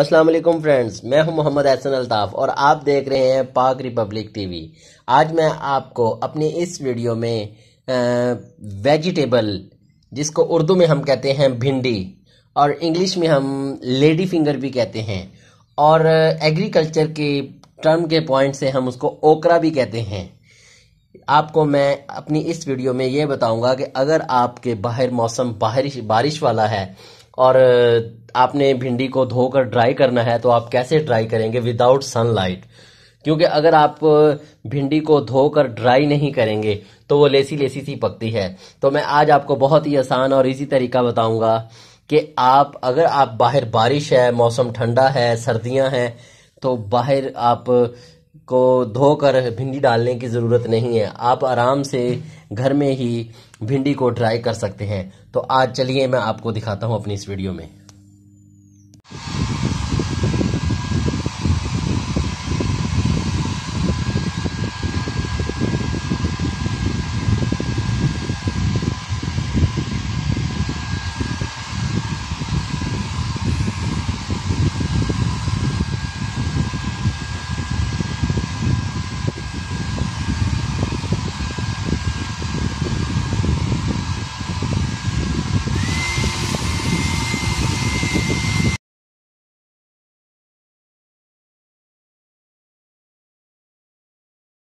अस्सलाम वालेकुम फ्रेंड्स मैं हूं मोहम्मद एहसन अल्ताफ और आप देख रहे हैं पाक रिपब्लिक टीवी आज मैं आपको अपने इस वीडियो में वेजिटेबल जिसको उर्दू में हम कहते हैं भिंडी और इंग्लिश में हम लेडी फिंगर भी कहते हैं और एग्रीकल्चर के टर्म के पॉइंट से हम उसको ओकरा भी कहते हैं आपको मैं अपनी इस वीडियो में ये बताऊंगा कि अगर आपके बाहर मौसम बारिश बारिश वाला है और आपने भिंडी को धोकर ड्राई करना है तो आप कैसे ड्राई करेंगे विदाउट सनलाइट क्योंकि अगर आप भिंडी को धोकर ड्राई नहीं करेंगे तो वो लेसी लेसी सी पकती है तो मैं आज आपको बहुत ही आसान और इजी तरीका बताऊंगा कि आप अगर आप बाहर बारिश है मौसम ठंडा है सर्दियां हैं तो बाहर आप को धोकर भिंडी डालने की ज़रूरत नहीं है आप आराम से घर में ही भिंडी को ड्राई कर सकते हैं तो आज चलिए मैं आपको दिखाता हूँ अपनी इस वीडियो में